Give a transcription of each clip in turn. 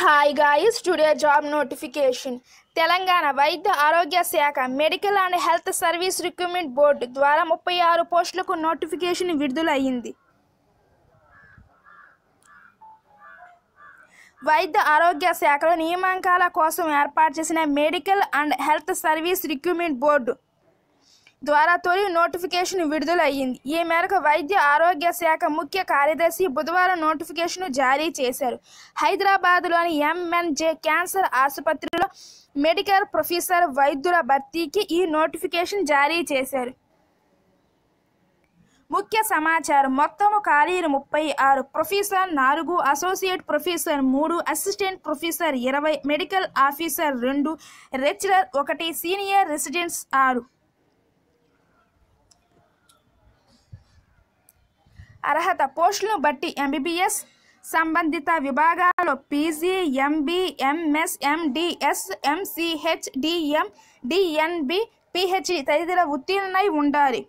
hi guys today job notification Telangana వైద్య ఆరోగ్య శాఖ medical and health service recruitment board ద్వారా ముప్పై ఆరు పోస్టులకు నోటిఫికేషన్ విడుదలయ్యింది వైద్య ఆరోగ్య శాఖలో నియమాంకాల కోసం ఏర్పాటు చేసిన medical and health service recruitment board ద్వారా తొలి నోటిఫికేషన్ విడుదలయ్యింది ఈ మేరకు వైద్య ఆరోగ్య శాఖ ముఖ్య కార్యదర్శి బుధవారం నోటిఫికేషన్ జారీ చేశారు హైదరాబాద్లోని ఎంఎన్జే క్యాన్సర్ ఆసుపత్రిలో మెడికల్ ప్రొఫెసర్ వైద్యుల భర్తీకి ఈ నోటిఫికేషన్ జారీ చేశారు ముఖ్య సమాచారం మొత్తం ఖాళీలు ముప్పై ఆరు ప్రొఫెసర్ నాలుగు అసోసియేట్ ప్రొఫెసర్ మూడు అసిస్టెంట్ ప్రొఫెసర్ ఇరవై మెడికల్ ఆఫీసర్ రెండు రెచ్యులర్ ఒకటి సీనియర్ రెసిడెంట్స్ ఆరు అర్హత పోస్టులను బట్టి ఎంబీబీఎస్ సంబంధిత విభాగాల్లో PG MB MS MDS MCH DM DNB PhD తదితర ఉత్తీర్ణై ఉండాలి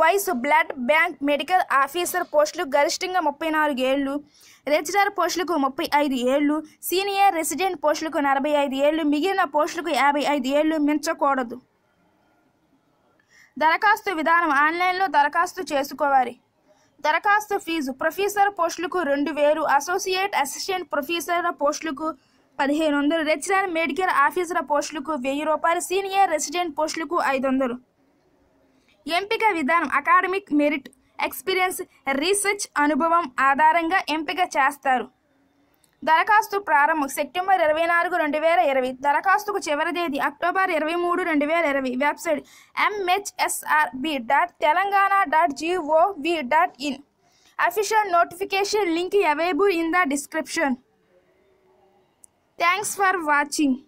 వైస్ బ్లడ్ బ్యాంక్ మెడికల్ ఆఫీసర్ పోస్టులు గరిష్టంగా ముప్పై నాలుగు ఏళ్ళు రిజిస్టర్ పోస్టులకు ముప్పై ఐదు ఏళ్ళు సీనియర్ రెసిడెంట్ పోస్టులకు నలభై ఐదు ఏళ్ళు మిగిలిన పోస్టులకు యాభై ఐదు ఏళ్ళు మించకూడదు దరఖాస్తు విధానం ఆన్లైన్లో దరఖాస్తు చేసుకోవాలి దరఖాస్తు ఫీజు ప్రొఫెసర్ పోస్టులకు రెండు వేలు అసోసియేట్ అసిస్టెంట్ ప్రొఫెసర్ల పోస్టులకు పదిహేను వందలు రెసిడెంట్ మెడికల్ ఆఫీసర్ పోస్టులకు వెయ్యి రూపాయలు సీనియర్ రెసిడెంట్ పోస్టులకు ఐదు వందలు ఎంపిక విధానం అకాడమిక్ మెరిట్ ఎక్స్పీరియన్స్ రీసెర్చ్ అనుభవం ఆధారంగా ఎంపిక చేస్తారు దరఖాస్తు ప్రారంభం సెప్టెంబర్ ఇరవై నాలుగు రెండు వేల ఇరవై దరఖాస్తుకు చివరి తేదీ అక్టోబర్ ఇరవై మూడు రెండు వేల ఇరవై website MHSRB dot Telangana dot GOV dot in official notification link available in the description thanks for watching